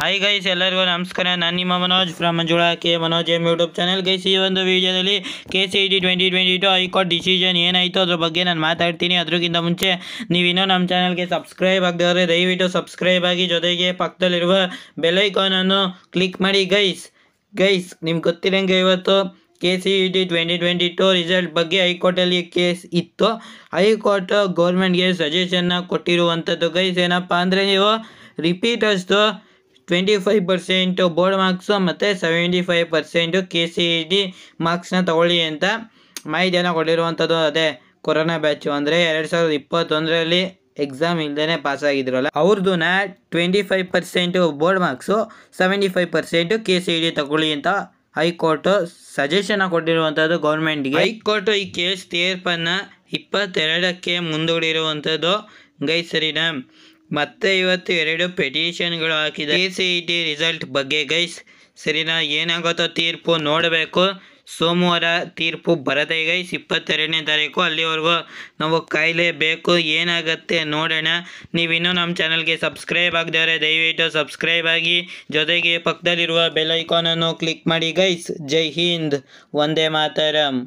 hi guys ಎಲ್ಲರಿಗೂ ನಮಸ್ಕಾರ ನಾನು ನಿಮ್ಮ Manoj from Manjula K Manoj M YouTube channel guys ಈ ಒಂದು ವಿಡಿಯೋದಲ್ಲಿ K C D twenty twenty two high court decision ಏನಾಯಿತು ಅದ್ರ ಬಗ್ಗೆ ನಾನು ಮಾತಾಡ್ತೀನಿ ಅದಕ್ಕಿಂತ ಮುಂಚೆ ನೀವು ನೀವಿನ್ನೂ ನಮ್ಮ ಚಾನಲ್ಗೆ ಸಬ್ಸ್ಕ್ರೈಬ್ ಆಗದವ್ರೆ ದಯವಿಟ್ಟು ಸಬ್ಸ್ಕ್ರೈಬ್ ಆಗಿ ಜೊತೆಗೆ ಪಕ್ಕದಲ್ಲಿರುವ ಬೆಲೈಕಾನನ್ನು ಕ್ಲಿಕ್ ಮಾಡಿ ಗೈಸ್ ಗೈಸ್ ನಿಮ್ಗೆ ಗೊತ್ತಿರಂಗೆ ಇವತ್ತು K C E D twenty twenty two result ಬಗ್ಗೆ ಹೈಕೋರ್ಟಲ್ಲಿ ಕೇಸ್ ಇತ್ತು ಹೈಕೋರ್ಟ್ ಗೌರ್ಮೆಂಟ್ಗೆ ಸಜೆಷನ್ನ ಕೊಟ್ಟಿರುವಂಥದ್ದು ಗೈಸ್ ಏನಪ್ಪ ಅಂದರೆ ನೀವು ರಿಪೀಟ್ ಅಷ್ಟು twenty five percent board marks ಮತ್ತು seventy five percent K C E D ಮಾರ್ಕ್ಸ್ನ ತಗೊಳ್ಳಿ ಅಂತ ಮಾಹಿತಿಯನ್ನು ಕೊಟ್ಟಿರುವಂಥದ್ದು ಅದೇ ಕೊರೋನಾ ಬ್ಯಾಚು ಅಂದರೆ ಎರಡು ಸಾವಿರದ ಇಪ್ಪತ್ತೊಂದರಲ್ಲಿ ಎಕ್ಸಾಮ್ ಇಲ್ಲದೇ ಪಾಸ್ ಆಗಿದ್ರಲ್ಲ ಅವ್ರದ್ದನ್ನ twenty five percent board marks seventy five percent K C E D ತಗೊಳ್ಳಿ ಅಂತ ಹೈಕೋರ್ಟು ಸಜೆಷನ್ ಕೊಟ್ಟಿರುವಂಥದ್ದು ಗೌರ್ಮೆಂಟ್ಗೆ ಹೈಕೋರ್ಟು ಈ ಕೇಸ್ ತೀರ್ಪನ್ನು ಇಪ್ಪತ್ತೆರಡಕ್ಕೆ ಮುಂದೂಡಿರುವಂಥದ್ದು ಗೈ ಸರಿನಾ ಮತ್ತೆ ಇವತ್ತು ಎರಡು ಪೆಟಿಷನ್ಗಳು ಹಾಕಿದೆ K C E T result ಬಗ್ಗೆ ಗೈಸ್ ಸರಿನಾ ಏನಾಗುತ್ತೋ ತೀರ್ಪು ನೋಡಬೇಕು ಸೋಮವಾರ ತೀರ್ಪು ಬರದೆ ಗೈಸ್ ಇಪ್ಪತ್ತೆರಡನೇ ತಾರೀಕು ಅಲ್ಲಿವರೆಗೂ ನಾವು ಕಾಯಲೇಬೇಕು ಏನಾಗುತ್ತೆ ನೋಡೋಣ ನೀವಿನ್ನೂ ನಮ್ಮ ಚಾನಲ್ಗೆ ಸಬ್ಸ್ಕ್ರೈಬ್ ಆಗದವ್ರೆ ದಯವಿಟ್ಟು ಸಬ್ಸ್ಕ್ರೈಬ್ ಆಗಿ ಜೊತೆಗೆ ಪಕ್ಕದಲ್ಲಿರುವ ಬೆಲ್ ಐಕಾನನ್ನು ಕ್ಲಿಕ್ ಮಾಡಿ ಗೈಸ್ ಜೈ ಹಿಂದ್ ವಂದೇ ಮಾತರಂ